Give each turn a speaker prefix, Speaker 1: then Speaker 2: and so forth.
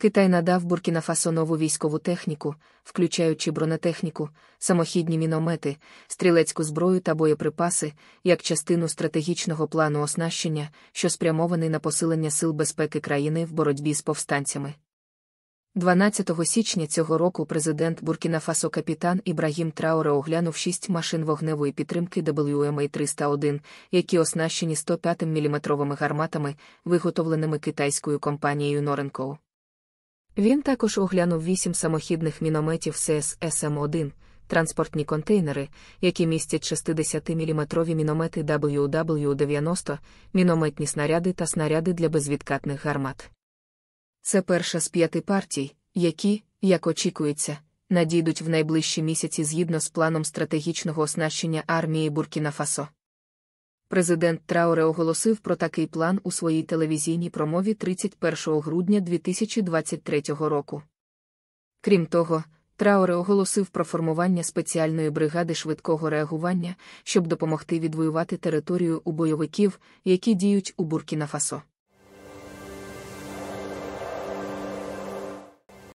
Speaker 1: Китай надав Буркінафасо нову військову техніку, включаючи бронетехніку, самохідні міномети, стрілецьку зброю та боєприпаси, як частину стратегічного плану оснащення, що спрямований на посилення сил безпеки країни в боротьбі з повстанцями. 12 січня цього року президент Буркінафасо капітан Ібрагім Трауре оглянув шість машин вогневої підтримки wma 301, які оснащені 105 мм гарматами, виготовленими китайською компанією Норенкоу. Він також оглянув вісім самохідних мінометів СССМ 1 транспортні контейнери, які містять 60-мм міномети WW-90, мінометні снаряди та снаряди для безвідкатних гармат. Це перша з п'яти партій, які, як очікується, надійдуть в найближчі місяці згідно з планом стратегічного оснащення армії Буркіна Фасо. Президент Трауре оголосив про такий план у своїй телевізійній промові 31 грудня 2023 року. Крім того, Трауре оголосив про формування спеціальної бригади швидкого реагування, щоб допомогти відвоювати територію у бойовиків, які діють у Буркіна Фасо.